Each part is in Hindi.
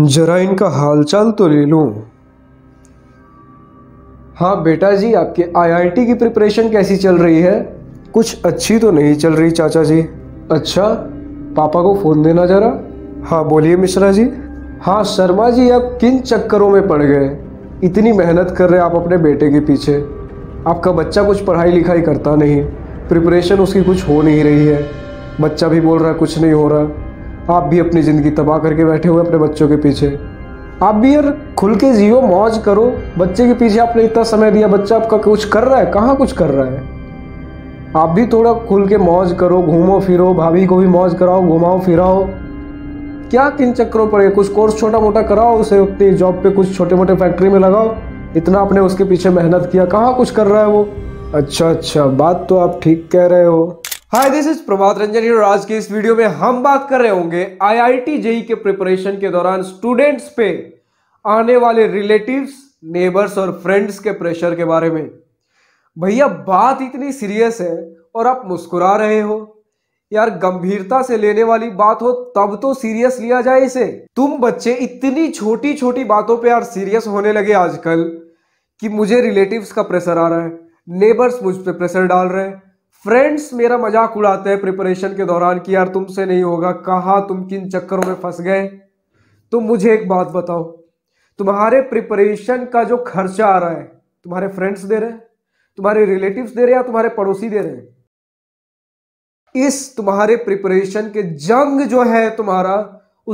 जरा इनका हालचाल तो ले लूँ हाँ बेटा जी आपके आईआईटी की प्रिपरेशन कैसी चल रही है कुछ अच्छी तो नहीं चल रही चाचा जी अच्छा पापा को फ़ोन देना जरा हाँ बोलिए मिश्रा जी हाँ शर्मा जी आप किन चक्करों में पड़ गए इतनी मेहनत कर रहे आप अपने बेटे के पीछे आपका बच्चा कुछ पढ़ाई लिखाई करता नहीं प्रिपरेशन उसकी कुछ हो नहीं रही है बच्चा भी बोल रहा कुछ नहीं हो रहा आप भी अपनी ज़िंदगी तबाह करके बैठे हुए अपने बच्चों के पीछे आप भी यार खुल के जियो मौज करो बच्चे के पीछे आपने इतना समय दिया बच्चा आपका कुछ कर रहा है कहाँ कुछ कर रहा है आप भी थोड़ा खुल के मौज करो घूमो फिरो भाभी को भी मौज कराओ घुमाओ फिराओ क्या किन चक्करों पर कुछ कोर्स छोटा मोटा कराओ उसे अपनी जॉब पे कुछ छोटे मोटे फैक्ट्री में लगाओ इतना आपने उसके पीछे मेहनत किया कहाँ कुछ कर रहा है वो अच्छा अच्छा बात तो आप ठीक कह रहे हो hi this is Prabhat Ranjan और आज के इस वीडियो में हम बात कर रहे होंगे आईआईटी जेई e के प्रिपरेशन के दौरान स्टूडेंट्स पे आने वाले रिलेटिव्स नेबर्स और फ्रेंड्स के प्रेशर के बारे में भैया बात इतनी सीरियस है और आप मुस्कुरा रहे हो यार गंभीरता से लेने वाली बात हो तब तो सीरियस लिया जाए इसे तुम बच्चे इतनी छोटी छोटी बातों पर यार सीरियस होने लगे आजकल कि मुझे रिलेटिव का प्रेशर आ रहा है नेबर्स मुझ पर प्रेशर डाल रहे हैं फ्रेंड्स मेरा मजाक उड़ाते हैं प्रिपरेशन के दौरान कि यार तुमसे नहीं होगा कहा तुम किन चक्करों में फंस गए तो मुझे एक बात बताओ तुम्हारे प्रिपरेशन का जो खर्चा आ रहा है तुम्हारे फ्रेंड्स दे रहे हैं तुम्हारे रिलेटिव्स दे रहे हैं या तुम्हारे पड़ोसी दे रहे हैं इस तुम्हारे प्रिपरेशन के जंग जो है तुम्हारा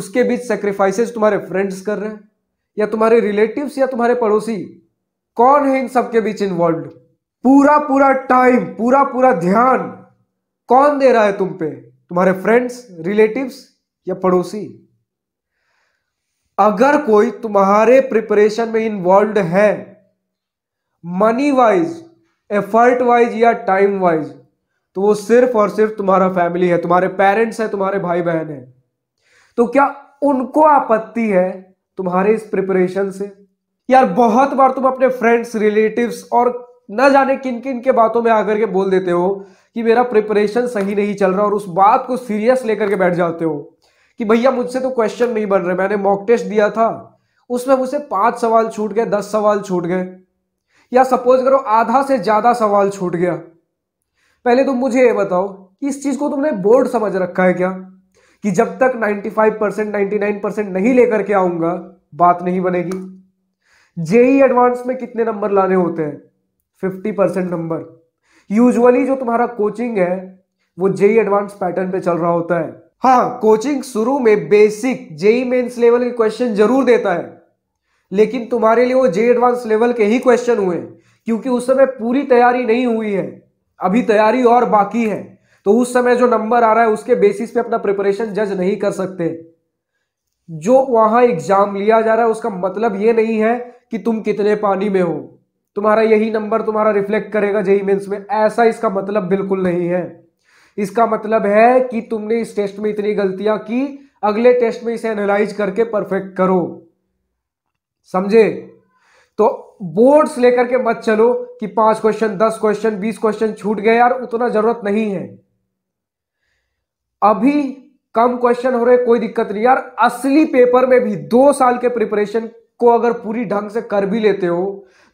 उसके बीच सेक्रीफाइसेस तुम्हारे फ्रेंड्स कर रहे हैं या तुम्हारे रिलेटिव्स या तुम्हारे पड़ोसी कौन है इन सबके बीच इन्वॉल्व पूरा पूरा टाइम पूरा पूरा ध्यान कौन दे रहा है तुम पे तुम्हारे फ्रेंड्स रिलेटिव्स या पड़ोसी अगर कोई तुम्हारे प्रिपरेशन में इन्वॉल्व है मनी वाइज एफर्ट वाइज या टाइम वाइज तो वो सिर्फ और सिर्फ तुम्हारा फैमिली है तुम्हारे पेरेंट्स है तुम्हारे भाई बहन है तो क्या उनको आपत्ति है तुम्हारे इस प्रिपरेशन से यार बहुत बार तुम अपने फ्रेंड्स रिलेटिव्स और न जाने किन किन के बातों में आकर के बोल देते हो कि मेरा प्रिपरेशन सही नहीं चल रहा और उस बात को सीरियस लेकर के बैठ जाते हो कि भैया मुझसे तो क्वेश्चन नहीं बन रहे मैंने मॉक टेस्ट दिया था उसमें मुझसे पांच सवाल छूट गए दस सवाल छूट गए या सपोज करो आधा से ज्यादा सवाल छूट गया पहले तुम मुझे ये बताओ कि इस चीज को तुमने बोर्ड समझ रखा है क्या कि जब तक 95 परसेंट नाइन्टी नहीं लेकर के आऊंगा बात नहीं बनेगी जेई एडवांस में कितने नंबर लाने होते हैं फिफ्टी परसेंट नंबर यूजुअली जो तुम्हारा कोचिंग है वो जेई एडवांस पैटर्न पे चल रहा होता है हाँ कोचिंग शुरू में बेसिक जेई मेन्स लेवल के क्वेश्चन जरूर देता है लेकिन तुम्हारे लिए वो जेई एडवांस लेवल के ही क्वेश्चन हुए क्योंकि उस समय पूरी तैयारी नहीं हुई है अभी तैयारी और बाकी है तो उस समय जो नंबर आ रहा है उसके बेसिस पे अपना प्रिपरेशन जज नहीं कर सकते जो वहां एग्जाम लिया जा रहा है उसका मतलब ये नहीं है कि तुम कितने पानी में हो तुम्हारा यही नंबर तुम्हारा रिफ्लेक्ट करेगा जेई मेन्स में ऐसा इसका मतलब बिल्कुल नहीं है इसका मतलब है कि तुमने इस टेस्ट में इतनी गलतियां की अगले टेस्ट में इसे एनालाइज करके परफेक्ट करो समझे तो बोर्ड्स लेकर के मत चलो कि पांच क्वेश्चन दस क्वेश्चन बीस क्वेश्चन छूट गए यार उतना जरूरत नहीं है अभी कम क्वेश्चन हो रहे कोई दिक्कत नहीं यार असली पेपर में भी दो साल के प्रिपरेशन को अगर पूरी ढंग से कर भी लेते हो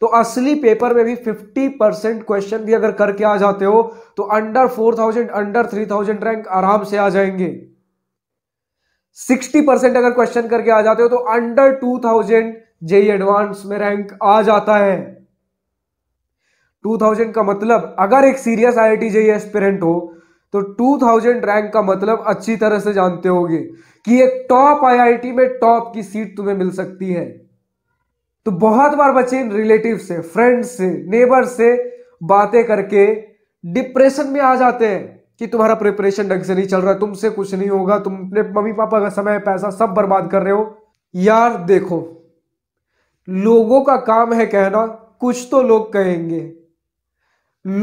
तो असली पेपर में भी 50 परसेंट क्वेश्चन भी अगर करके आ जाते हो तो अंडर 4000 अंडर 3000 रैंक आराम से आ जाएंगे 60 परसेंट अगर क्वेश्चन करके आ जाते हो तो अंडर 2000 जेई एडवांस में रैंक आ जाता है 2000 का मतलब अगर एक serious I I JEE aspirant हो तो 2000 रैंक का मतलब अच्छी तरह से जानते होगे कि एक टॉप आईआईटी में टॉप की सीट तुम्हें मिल सकती है तो बहुत बार बच्चे रिलेटिव से फ्रेंड से नेबर से बातें करके डिप्रेशन में आ जाते हैं कि तुम्हारा प्रिपरेशन ढंग से नहीं चल रहा तुमसे कुछ नहीं होगा तुम अपने मम्मी पापा का समय पैसा सब बर्बाद कर रहे हो यार देखो लोगों का काम है कहना कुछ तो लोग कहेंगे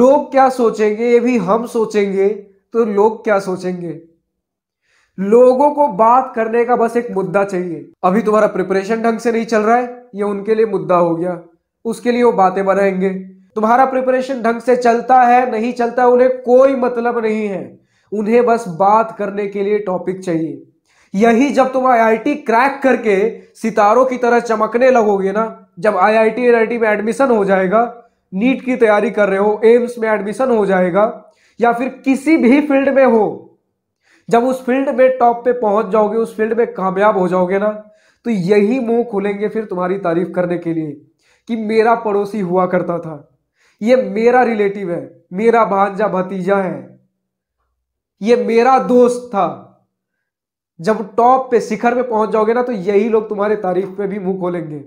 लोग क्या सोचेंगे ये भी हम सोचेंगे तो लोग क्या सोचेंगे लोगों को बात करने का बस एक मुद्दा चाहिए अभी तुम्हारा प्रिपरेशन ढंग से नहीं चल रहा है ये उनके लिए मुद्दा हो गया उसके लिए वो बातें बनाएंगे तुम्हारा प्रिपरेशन ढंग से चलता है नहीं चलता है, उन्हें कोई मतलब नहीं है उन्हें बस बात करने के लिए टॉपिक चाहिए यही जब तुम आईआईटी क्रैक करके सितारों की तरह चमकने लगोगे ना जब आईआईटी आई में एडमिशन हो जाएगा नीट की तैयारी कर रहे हो एम्स में एडमिशन हो जाएगा या फिर किसी भी फील्ड में हो जब उस फील्ड में टॉप पे पहुंच जाओगे उस फील्ड में कामयाब हो जाओगे ना तो यही मुंह खोलेंगे फिर तुम्हारी तारीफ करने के लिए कि मेरा पड़ोसी हुआ करता था ये मेरा रिलेटिव है मेरा भांजा भतीजा है ये मेरा दोस्त था जब टॉप पे शिखर पे पहुंच जाओगे ना तो यही लोग तुम्हारे तारीफ पे भी मुंह खोलेंगे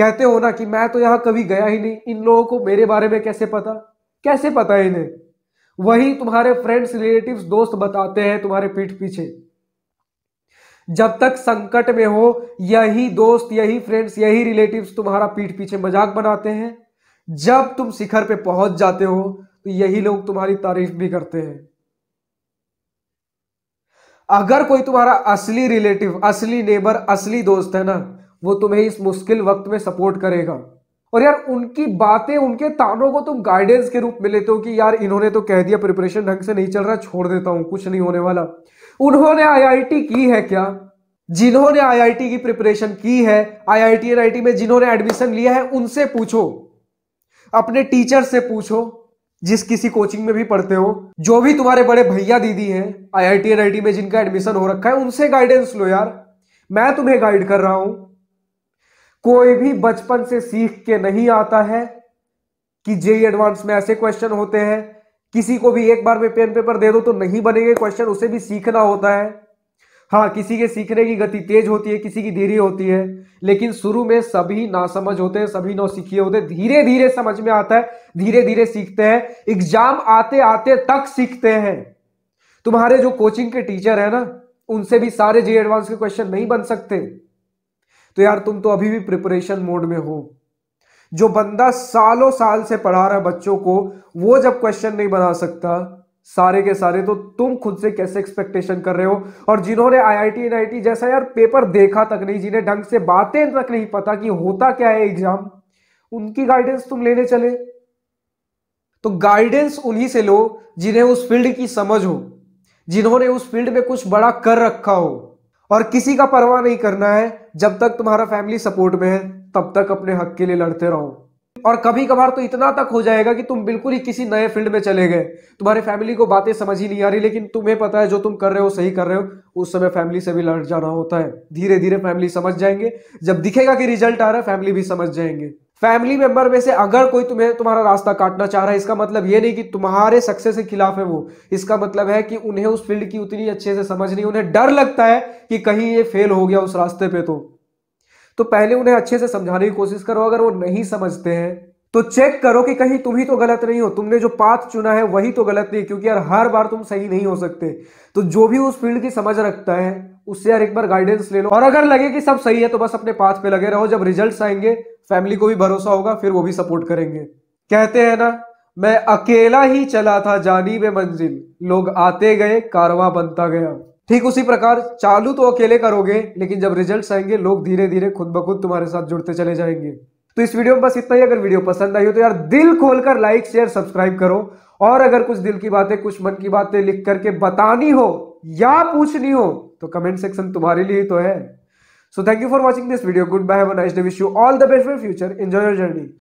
कहते हो ना कि मैं तो यहां कभी गया ही नहीं इन लोगों को मेरे बारे में कैसे पता कैसे पता है इन्हें वही तुम्हारे फ्रेंड्स रिलेटिव्स दोस्त बताते हैं तुम्हारे पीठ पीछे जब तक संकट में हो यही दोस्त यही फ्रेंड्स यही रिलेटिव्स तुम्हारा पीठ पीछे मजाक बनाते हैं जब तुम शिखर पे पहुंच जाते हो तो यही लोग तुम्हारी तारीफ भी करते हैं अगर कोई तुम्हारा असली रिलेटिव असली नेबर असली दोस्त है ना वो तुम्हें इस मुश्किल वक्त में सपोर्ट करेगा और यार उनकी बातें उनके तानों को तुम गाइडेंस के रूप में लेते हो कि यार इन्होंने तो कह दिया प्रिपरेशन ढंग से नहीं चल रहा छोड़ देता हूं कुछ नहीं होने वाला उन्होंने आईआईटी की है क्या जिन्होंने आईआईटी की प्रिपरेशन की है आईआईटी एनआईटी में जिन्होंने एडमिशन लिया है उनसे पूछो अपने टीचर से पूछो जिस किसी कोचिंग में भी पढ़ते हो जो भी तुम्हारे बड़े भैया दीदी हैं आईआईटी एनआईटी में जिनका एडमिशन हो रखा है उनसे गाइडेंस लो यार मैं तुम्हें गाइड कर रहा हूं कोई भी बचपन से सीख के नहीं आता है कि जेई एडवांस में ऐसे क्वेश्चन होते हैं किसी को भी एक बार में पेन पेपर दे दो तो नहीं बनेंगे क्वेश्चन उसे भी सीखना होता है हाँ किसी के सीखने की गति तेज होती है किसी की धीरे होती है लेकिन शुरू में सभी ना समझ होते हैं सभी ना सीखे होते हैं धीरे धीरे समझ में आता है धीरे धीरे सीखते हैं एग्जाम आते आते तक सीखते हैं तुम्हारे जो कोचिंग के टीचर है ना उनसे भी सारे जे एडवांस के क्वेश्चन नहीं बन सकते तो यार तुम तो अभी भी प्रिपरेशन मोड में हो जो बंदा सालों साल से पढ़ा रहा है बच्चों को वो जब क्वेश्चन नहीं बना सकता सारे के सारे तो तुम खुद से कैसे एक्सपेक्टेशन कर रहे हो और जिन्होंने आईआईटी एनआईटी जैसा यार पेपर देखा तक नहीं जिन्हें ढंग से बातें तक नहीं पता कि होता क्या है एग्जाम उनकी गाइडेंस तुम लेने चले तो गाइडेंस उन्हीं से लो जिन्हें उस फील्ड की समझ हो जिन्होंने उस फील्ड में कुछ बड़ा कर रखा हो और किसी का परवाह नहीं करना है जब तक तुम्हारा फैमिली सपोर्ट में है तब तक अपने हक के लिए लड़ते रहो और कभी कभार तो इतना तक हो जाएगा कि तुम बिल्कुल ही किसी नए फील्ड में चले गए तुम्हारी फैमिली को बातें समझ ही नहीं आ रही लेकिन तुम्हें पता है जो तुम कर रहे हो सही कर रहे हो उस समय फैमिली से भी लड़ जाना होता है धीरे धीरे फैमिली समझ जाएंगे जब दिखेगा कि रिजल्ट आ रहा है फैमिली भी समझ जाएंगे फैमिली मेंबर में से अगर कोई तुम्हें तुम्हारा रास्ता काटना चाह रहा है इसका मतलब ये नहीं कि तुम्हारे सक्सेस के खिलाफ है वो इसका मतलब है कि उन्हें उस फील्ड की उतनी अच्छे से समझ नहीं उन्हें डर लगता है कि कहीं ये फेल हो गया उस रास्ते पे तो तो पहले उन्हें अच्छे से समझाने की कोशिश करो अगर वो नहीं समझते हैं तो चेक करो कि कहीं तुम ही तो गलत नहीं हो तुमने जो पाथ चुना है वही तो गलत नहीं क्योंकि यार हर बार तुम सही नहीं हो सकते तो जो भी उस फील्ड की समझ रखता है उससे यार एक बार गाइडेंस ले लो और अगर लगे कि सब सही है तो बस अपने पाथ पे लगे रहो जब रिजल्ट्स आएंगे फैमिली को भी भरोसा होगा फिर वो भी सपोर्ट करेंगे कहते हैं ना मैं अकेला ही चला था जानी में मंजिल लोग आते गए कारवा बनता गया ठीक उसी प्रकार चालू तो अकेले करोगे लेकिन जब रिजल्ट आएंगे लोग धीरे धीरे खुद ब खुद तुम्हारे साथ जुड़ते चले जाएंगे तो इस वीडियो में बस इतना ही अगर वीडियो पसंद आई हो तो यार दिल खोलकर लाइक शेयर सब्सक्राइब करो और अगर कुछ दिल की बातें कुछ मन की बातें लिख करके बतानी हो या पूछनी हो तो कमेंट सेक्शन तुम्हारे लिए तो है So thank you for watching this video. Goodbye. Have a nice day. Wish you all the best for future. Enjoy your journey.